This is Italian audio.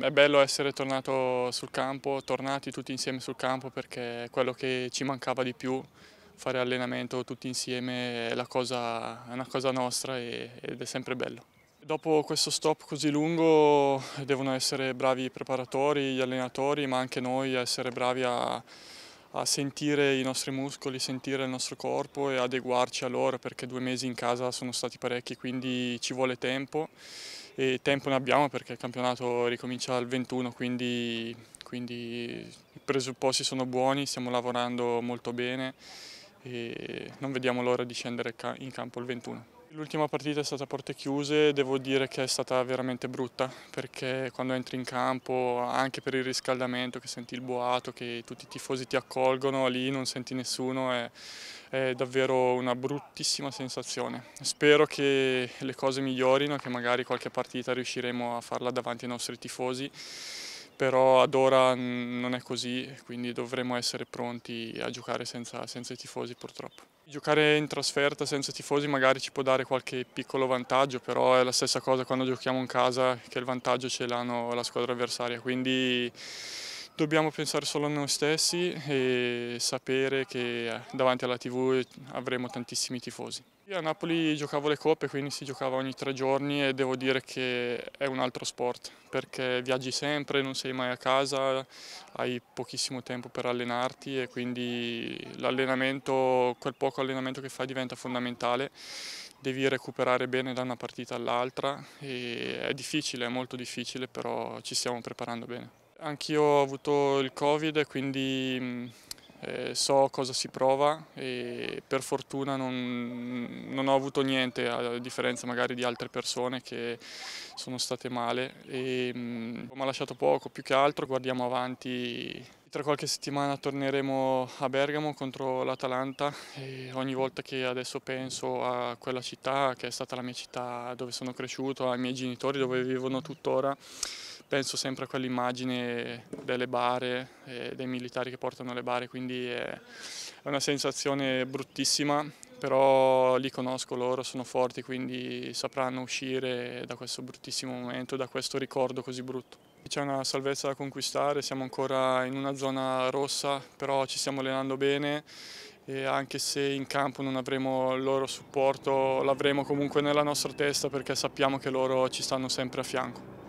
È bello essere tornato sul campo, tornati tutti insieme sul campo perché è quello che ci mancava di più, fare allenamento tutti insieme è, cosa, è una cosa nostra ed è sempre bello. Dopo questo stop così lungo devono essere bravi i preparatori, gli allenatori, ma anche noi essere bravi a, a sentire i nostri muscoli, sentire il nostro corpo e adeguarci a loro perché due mesi in casa sono stati parecchi, quindi ci vuole tempo e tempo ne abbiamo perché il campionato ricomincia al 21, quindi, quindi i presupposti sono buoni, stiamo lavorando molto bene e non vediamo l'ora di scendere in campo il 21. L'ultima partita è stata a porte chiuse, devo dire che è stata veramente brutta perché quando entri in campo, anche per il riscaldamento, che senti il boato, che tutti i tifosi ti accolgono, lì non senti nessuno, è, è davvero una bruttissima sensazione. Spero che le cose migliorino, che magari qualche partita riusciremo a farla davanti ai nostri tifosi però ad ora non è così, quindi dovremo essere pronti a giocare senza, senza i tifosi purtroppo. Giocare in trasferta senza tifosi magari ci può dare qualche piccolo vantaggio, però è la stessa cosa quando giochiamo in casa che il vantaggio ce l'hanno la squadra avversaria, quindi dobbiamo pensare solo a noi stessi e sapere che eh, davanti alla tv avremo tantissimi tifosi. A Napoli giocavo le coppe, quindi si giocava ogni tre giorni e devo dire che è un altro sport, perché viaggi sempre, non sei mai a casa, hai pochissimo tempo per allenarti e quindi l'allenamento, quel poco allenamento che fai diventa fondamentale. Devi recuperare bene da una partita all'altra e è difficile, è molto difficile, però ci stiamo preparando bene. Anch'io ho avuto il Covid, quindi eh, so cosa si prova e per fortuna non, non, ho avuto niente, a differenza magari di altre persone che sono state male. Mm, mi ha lasciato poco, più che altro guardiamo avanti tra qualche settimana torneremo a Bergamo contro l'Atalanta e ogni volta che adesso penso a quella città che è stata la mia città dove sono cresciuto, ai miei genitori dove vivono tuttora, penso sempre a quell'immagine delle bare, eh, dei militari che portano le bare, quindi è una sensazione bruttissima, però li conosco loro, sono forti, quindi sapranno uscire da questo bruttissimo momento, da questo ricordo così brutto. C'è una salvezza da conquistare, siamo ancora in una zona rossa, però ci stiamo allenando bene e anche se in campo non avremo il loro supporto, l'avremo comunque nella nostra testa perché sappiamo che loro ci stanno sempre a fianco.